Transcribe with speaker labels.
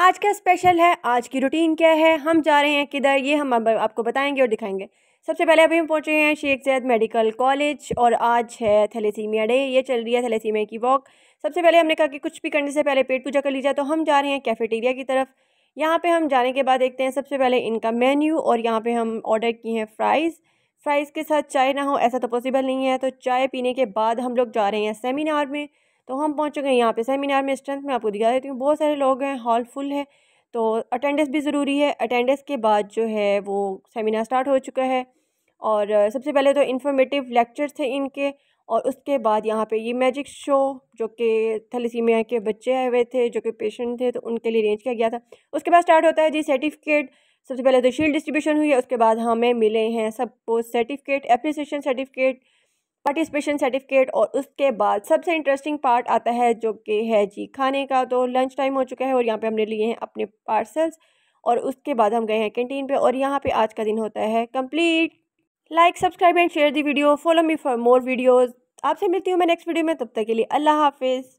Speaker 1: आज का स्पेशल है आज की रूटीन क्या है हम जा रहे हैं किधर ये हम आपको बताएंगे और दिखाएंगे सबसे पहले अभी हम पहुँचे हैं शेख जैद मेडिकल कॉलेज और आज है थैलेसीमिया डे ये चल रही है थैलेसीमिया की वॉक सबसे पहले हमने कहा कि कुछ भी करने से पहले पेट पूजा कर ली जाए तो हम जा रहे हैं कैफेटेरिया की तरफ यहाँ पे हम जाने के बाद देखते हैं सबसे पहले इनका मेन्यू और यहाँ पे हम ऑर्डर किए हैं फ्राइज़ फ्राइज़ के साथ चाय ना हो ऐसा तो पॉसिबल नहीं है तो चाय पीने के बाद हम लोग जा रहे हैं सेमिनार में तो हम पहुँच चुके हैं यहाँ पे सेमिनार में स्ट्रेंथ में आपको दिखा देती हूँ बहुत सारे लोग हैं हॉल फुल है तो अटेंडेंस भी ज़रूरी है अटेंडेंस के बाद जो है वो सेमिनार स्टार्ट हो चुका है और सबसे पहले तो इन्फॉर्मेटिव लेक्चर थे इनके और उसके बाद यहाँ पे ये मैजिक शो जो कि थलसीमिया के बच्चे आए हुए थे जो कि पेशेंट थे तो उनके लिए अरेंज किया गया था उसके बाद स्टार्ट होता है जी सर्टिफिकेट सबसे पहले तो शील्ड डिस्ट्रीब्यूशन हुई है उसके बाद हमें मिले हैं सबको certificate appreciation certificate participation certificate और उसके बाद सबसे इंटरेस्टिंग पार्ट आता है जो कि है जी खाने का तो लंच टाइम हो चुका है और यहाँ पे हमने लिए हैं अपने पार्सल्स और उसके बाद हम गए हैं कैंटीन पे और यहाँ पे आज का दिन होता है complete like subscribe and share the video follow me for more videos आपसे मिलती हूँ मैं नेक्स्ट वीडियो में तब तक के लिए अल्लाह हाफिज़